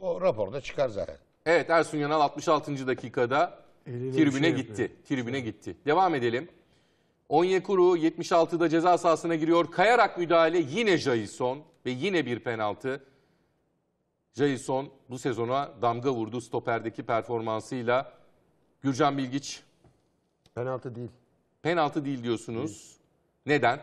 O raporda çıkar zaten. Evet Ersun Yanal 66. dakikada Eliyle şey tribüne şey gitti. Yapıyor. Tribüne gitti. Devam edelim. Onyekuru 76'da ceza sahasına giriyor. Kayarak müdahale yine Jason ve yine bir penaltı. Jason bu sezona damga vurdu stoperdeki performansıyla. Gürcan Bilgiç. Penaltı değil. Penaltı değil diyorsunuz. Değil. Neden?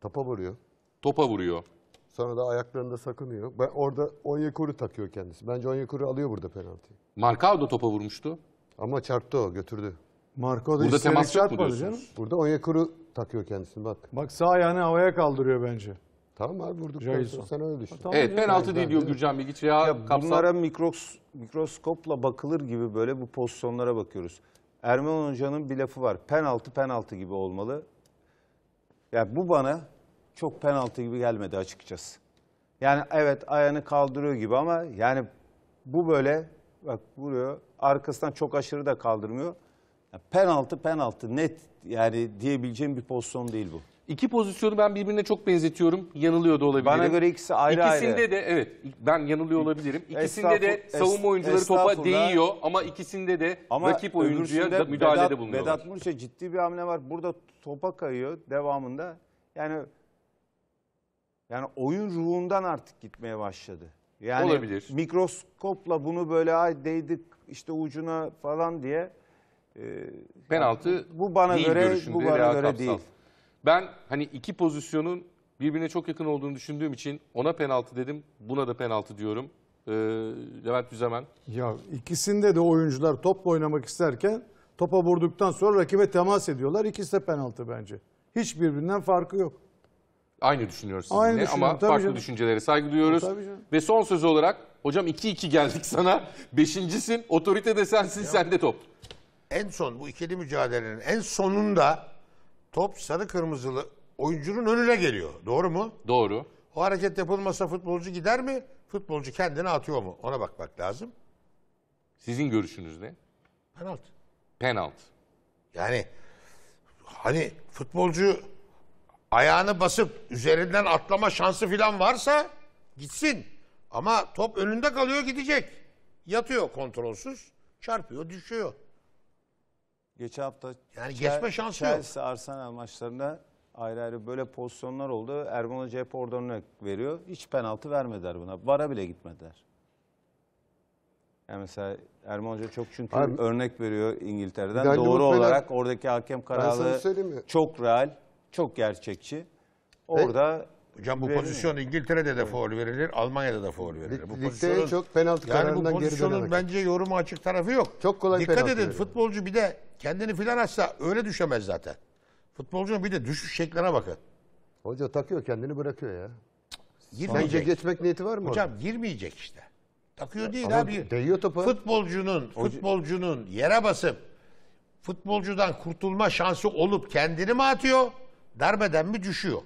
Topa vuruyor. Topa vuruyor. Sonra da ayaklarında sakınıyor. Ben orada Onyekuru takıyor kendisi. Bence Onyekuru alıyor burada penaltıyı. Marcao da topa vurmuştu. Ama çarptı o, götürdü. Marco da Burada isterek temas çarpmadı canım. Burada Onyekuru takıyor kendisini bak. Bak sağ ayağını havaya kaldırıyor bence. Tamam abi vurduktan sen öyle düşün. Tamam Evet canım. penaltı değil diyor Gürcan Bilgiç ya, Ya kapsam. bunlara mikros, mikroskopla bakılır gibi böyle bu pozisyonlara bakıyoruz. Ermen Hoca'nın bir lafı var. Penaltı penaltı gibi olmalı. Ya bu bana çok penaltı gibi gelmedi açıkçası. Yani evet ayağını kaldırıyor gibi ama yani bu böyle bak vuruyor. Arkasından çok aşırı da kaldırmıyor. Yani penaltı penaltı net yani diyebileceğim bir pozisyon değil bu. İki pozisyonu ben birbirine çok benzetiyorum. Yanılıyor da olabilirim. Bana göre ikisi ayrı İkisinde ayrı. de evet ben yanılıyor olabilirim. İkisinde de savunma oyuncuları topa değiyor ama ikisinde de ama rakip oyuncuya da müdahalede bulunuyor. Vedat Muriç'e ciddi bir hamle var. Burada topa kayıyor devamında. Yani yani oyun ruhundan artık gitmeye başladı. Yani Olabilir. mikroskopla bunu böyle ay değdik işte ucuna falan diye. E, Penaltı yani, bu bana değil göre bu bana Reha göre Kapsal. değil. Ben hani iki pozisyonun birbirine çok yakın olduğunu düşündüğüm için ona penaltı dedim. Buna da penaltı diyorum. Ee, Levent Düzemen. Ya ikisinde de oyuncular topla oynamak isterken topa vurduktan sonra rakibe temas ediyorlar. İkisi de penaltı bence. Hiçbirbirinden farkı yok. Aynı düşünüyoruz sizinle Aynı ama tabii farklı canım. düşüncelere saygı duyuyoruz. E, Ve son söz olarak hocam 2-2 geldik sana. Beşincisin, otorite de sensin, sende top. En son bu ikili mücadelenin en sonunda top sarı kırmızılı oyuncunun önüne geliyor. Doğru mu? Doğru. O hareket yapılmasa futbolcu gider mi? Futbolcu kendini atıyor mu? Ona bakmak lazım. Sizin görüşünüz ne? Penaltı. Penaltı. Yani hani futbolcu ayağını basıp üzerinden atlama şansı falan varsa gitsin. Ama top önünde kalıyor gidecek. Yatıyor kontrolsüz, çarpıyor, düşüyor. Geçen hafta yani geçme şansı Chelsea yok. Arsenal maçlarında ayrı ayrı böyle pozisyonlar oldu. Erman Hoca hep orada örnek veriyor. Hiç penaltı vermediler buna. Vara bile gitmediler. Yani mesela Erman Hoca çok çünkü Abi, örnek veriyor İngiltere'den. Doğru olarak oradaki hakem kararı çok real çok gerçekçi. Orada Hocam bu Verir pozisyon İngiltere'de de foul verilir, Almanya'da da foul verilir. Bu Ligde pozisyonun- çok penaltı yani bu kararından geri bence yoruma açık tarafı yok. Çok kolay Dikkat edin veriyor. futbolcu bir de kendini filan açsa öyle düşemez zaten. Futbolcunun bir de düşüş şekline bakın. Hoca takıyor kendini bırakıyor ya. Bence geçmek niyeti var mı? Hocam girmeyecek işte. Takıyor değil Ama abi. değiyor topa. Futbolcunun, futbolcunun yere basıp futbolcudan kurtulma şansı olup kendini mi atıyor? Darbeden mi düşüyor?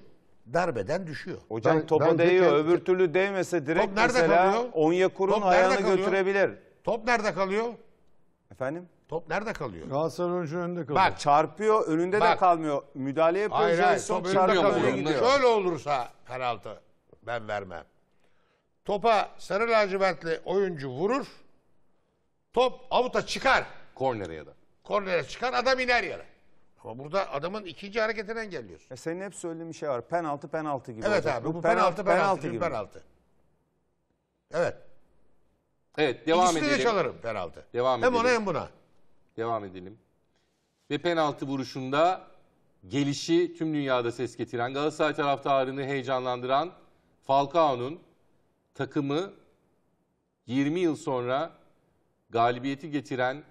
Darbeden düşüyor. Hocam ben, topa ben değiyor. Tekel... Öbür türlü değmese direkt top nerede mesela kalıyor? Onyekur'un top ayağını kalıyor? götürebilir. Top nerede kalıyor? Efendim? Top nerede kalıyor? Galatasaray oyuncu önünde kalıyor. Bak çarpıyor, önünde bak, de kalmıyor. Müdahale yapıyor. Hayır, hayır, top çarpıyor, kalıyor. Şöyle olursa penaltı ben vermem. Topa sarı lacivertli oyuncu vurur. Top avuta çıkar. Kornere ya da. Kornere çıkar adam iner yere burada adamın ikinci hareketini engelliyorsun. E senin hep söylediğin bir şey var. Penaltı penaltı gibi. Evet olacak. abi bu, bu penaltı penaltı penaltı, gibi. penaltı. Evet. Evet devam İkisini edelim. de çalarım penaltı. Devam hem edelim. ona hem buna. Devam edelim. Ve penaltı vuruşunda gelişi tüm dünyada ses getiren Galatasaray taraftarını heyecanlandıran Falcao'nun takımı 20 yıl sonra galibiyeti getiren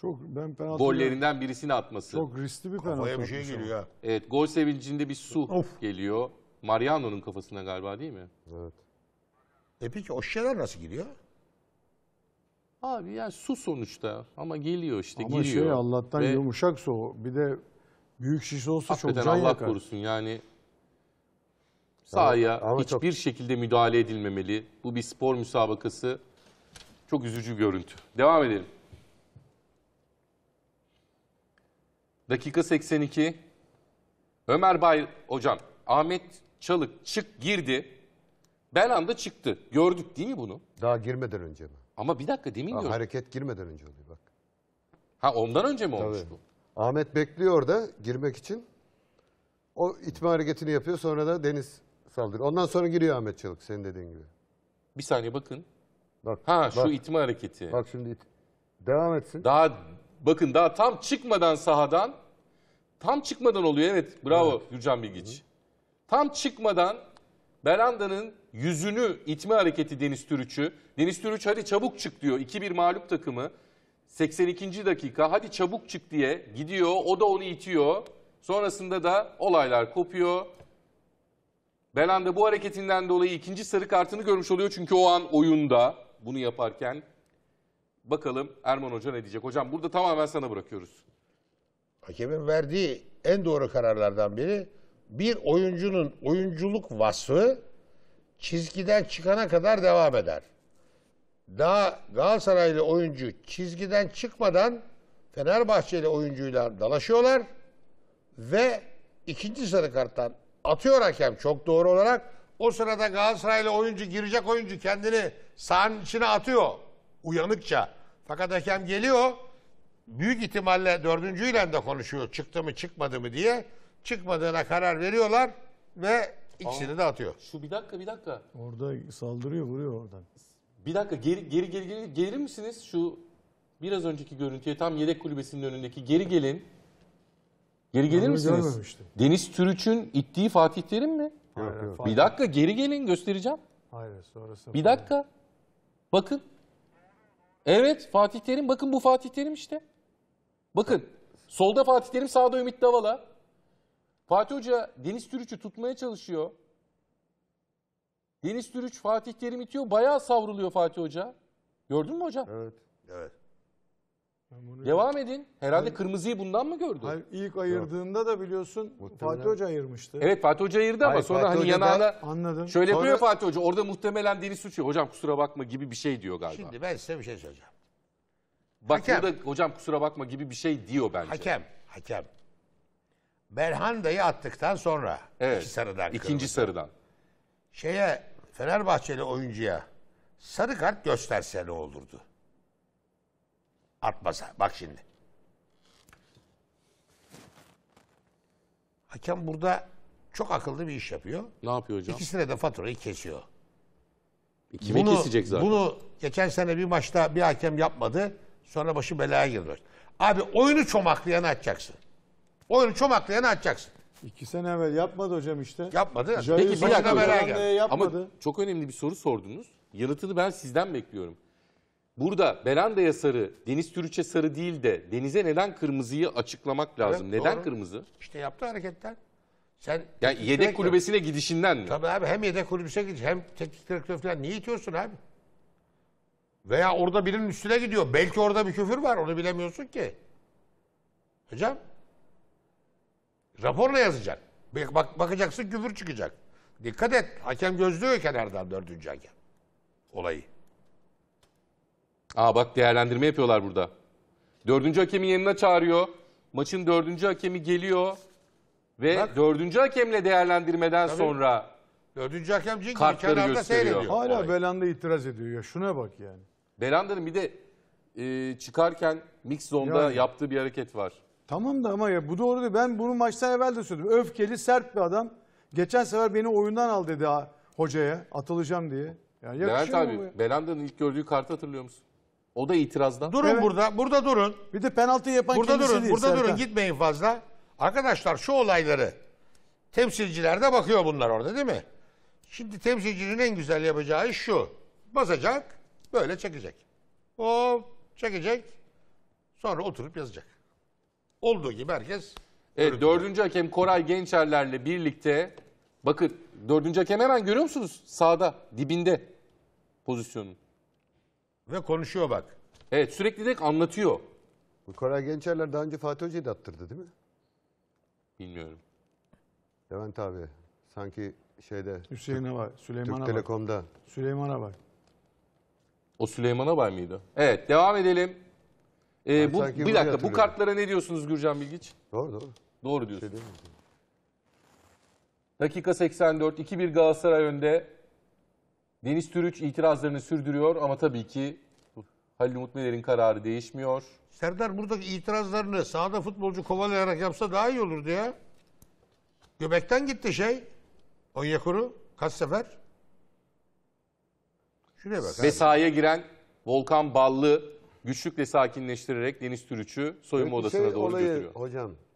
çok ben penaltı gollerinden birisini atması. Çok riskli bir penaltı. Kafaya bir şey geliyor ya. Evet, gol sevincinde bir su of. geliyor. Mariano'nun kafasına galiba değil mi? Evet. E peki o şeyler nasıl giriyor? Abi yani su sonuçta ama geliyor işte ama giriyor. Ama şey Allah'tan ve... yumuşak su. Bir de büyük şişe olsa Hakikaten çok can Allah yakar. Allah korusun yani sahaya ama, ama hiçbir çok... şekilde müdahale edilmemeli. Bu bir spor müsabakası. Çok üzücü görüntü. Devam edelim. Dakika 82. Ömer Bay hocam Ahmet Çalık çık girdi. Belhanda çıktı. Gördük değil mi bunu? Daha girmeden önce mi? Ama bir dakika demin Daha gördüm. hareket girmeden önce oluyor bak. Ha ondan önce mi olmuş bu? Ahmet bekliyor da girmek için. O itme hareketini yapıyor sonra da Deniz saldırıyor. Ondan sonra giriyor Ahmet Çalık senin dediğin gibi. Bir saniye bakın. Bak, Ha şu itme hareketi. bak şimdi it- devam etsin. Daha Bakın daha tam çıkmadan sahadan, tam çıkmadan oluyor evet bravo evet. Gürcan Bilgiç. Hı hı. Tam çıkmadan Beranda'nın yüzünü itme hareketi Deniz Türüç'ü. Deniz Türüç hadi çabuk çık diyor 2-1 mağlup takımı. 82. dakika hadi çabuk çık diye gidiyor o da onu itiyor. Sonrasında da olaylar kopuyor. Belanda bu hareketinden dolayı ikinci sarı kartını görmüş oluyor çünkü o an oyunda bunu yaparken Bakalım Erman Hoca ne diyecek? Hocam burada tamamen sana bırakıyoruz. Hakemin verdiği en doğru kararlardan biri bir oyuncunun oyunculuk vasfı çizgiden çıkana kadar devam eder. Daha Galatasaraylı oyuncu çizgiden çıkmadan Fenerbahçeli oyuncuyla dalaşıyorlar ve ikinci sarı karttan atıyor hakem çok doğru olarak. O sırada Galatasaraylı oyuncu girecek oyuncu kendini sahanın içine atıyor uyanıkça. Fakat hakem geliyor. Büyük ihtimalle dördüncüyle de konuşuyor. Çıktı mı çıkmadı mı diye. Çıkmadığına karar veriyorlar ve ikisini Aa, de atıyor. Şu bir dakika bir dakika. Orada saldırıyor vuruyor oradan. Bir dakika geri geri geri geri gelir misiniz şu biraz önceki görüntüye tam yedek kulübesinin önündeki geri gelin. Geri gelir ben misiniz? Deniz Türüç'ün ittiği Fatih Terim mi? Yok, yok. Bir dakika geri gelin göstereceğim. Hayır sonrası. Bir dakika. Bakın. Evet Fatih Terim. Bakın bu Fatih Terim işte. Bakın solda Fatih Terim sağda Ümit Davala. Fatih Hoca Deniz Türüç'ü tutmaya çalışıyor. Deniz Türüç Fatih Terim itiyor. Bayağı savruluyor Fatih Hoca. Gördün mü hocam? Evet. Evet. Devam edin. Herhalde Hayır. kırmızıyı bundan mı gördü? Hayır, ilk ayırdığında da biliyorsun muhtemelen. Fatih Hoca ayırmıştı. Evet Fatih Hoca ayırdı ama Hayır, sonra Fatih hani Hoca yanağına da... anladım. şöyle sonra... yapıyor Fatih Hoca. Orada muhtemelen deniz suçu hocam kusura bakma gibi bir şey diyor galiba. Şimdi ben size bir şey söyleyeceğim. Bak hakem. burada hocam kusura bakma gibi bir şey diyor bence. Hakem, hakem. Berhandayı attıktan sonra evet. iki sarıdan ikinci kırmızı. sarıdan. Şeye Fenerbahçeli oyuncuya sarı kart gösterse ne olurdu? Atmasa. Bak şimdi. Hakem burada çok akıllı bir iş yapıyor. Ne yapıyor hocam? İkisine de faturayı kesiyor. E kime bunu, kesecek zaten? Bunu geçen sene bir maçta bir hakem yapmadı. Sonra başı belaya girdi. Abi oyunu çomaklayanı açacaksın. Oyunu çomaklayanı açacaksın. İki sene evvel yapmadı hocam işte. Yapmadı. Jair Peki bir dakika. Yapmadı. Ama çok önemli bir soru sordunuz. Yanıtını ben sizden bekliyorum burada Belanda sarı, deniz türüçe sarı değil de denize neden kırmızıyı açıklamak lazım? Evet, neden doğru. kırmızı? İşte yaptığı hareketler. Sen yani yedek direktör... kulübesine gidişinden mi? Tabii abi hem yedek kulübesine gidiş hem teknik direktör falan niye itiyorsun abi? Veya orada birinin üstüne gidiyor. Belki orada bir küfür var onu bilemiyorsun ki. Hocam raporla yazacaksın. Bak, bakacaksın küfür çıkacak. Dikkat et hakem gözlüyor kenardan dördüncü hakem olayı. Aa bak değerlendirme yapıyorlar burada. Dördüncü hakemin yanına çağırıyor. Maçın dördüncü hakemi geliyor. Ve Bak. dördüncü hakemle değerlendirmeden Tabii. sonra Dördüncü hakem cin Kartları kenarda gösteriyor. seyrediyor. Hala Belanda itiraz ediyor ya. Şuna bak yani. Belanda'nın bir de e, çıkarken mix zonda Yani. yaptığı bir hareket var. Tamam da ama ya bu doğru değil. Ben bunu maçtan evvel de söyledim. Öfkeli, sert bir adam. Geçen sefer beni oyundan al dedi ha- hocaya. Atılacağım diye. Yani Levent yakışıyor abi Belanda'nın ilk gördüğü kartı hatırlıyor musun? O da itirazda. Durun Evet. burada. Burada durun. Bir de penaltı yapan Burada kendisi durun. değil. burada durun. Gitmeyin fazla. Arkadaşlar şu olayları temsilciler de bakıyor bunlar orada değil mi? Şimdi temsilcinin en güzel yapacağı iş şu. Basacak, böyle çekecek. O çekecek. Sonra oturup yazacak. Olduğu gibi herkes Evet, dördüncü hakem Koray Gençerler'le birlikte bakın dördüncü hakem hemen görüyor musunuz? Sağda dibinde pozisyonun. Ve konuşuyor bak. Evet sürekli de anlatıyor. Bu Koray Gençerler daha önce Fatih Hoca'yı da attırdı değil mi? Bilmiyorum. Levent abi sanki şeyde Hüseyin'e bak, Süleyman'a Türk Telekom'da. Süleyman'a bak. O Süleyman'a var mıydı? Evet devam edelim. Ee, bu, bir dakika bu kartlara ne diyorsunuz Gürcan Bilgiç? Doğru doğru. Doğru diyorsunuz. Şey Dakika 84 2-1 Galatasaray önde. Deniz Türüç itirazlarını sürdürüyor ama tabii ki Halil Umut Meler'in kararı değişmiyor. Serdar buradaki itirazlarını sahada futbolcu kovalayarak yapsa daha iyi olurdu ya. Göbekten gitti şey. Onyekuru kaç sefer? Şuraya bak. Ve sahaya giren Volkan Ballı güçlükle sakinleştirerek Deniz Türüç'ü soyunma Peki odasına şey doğru olayı, götürüyor. Hocam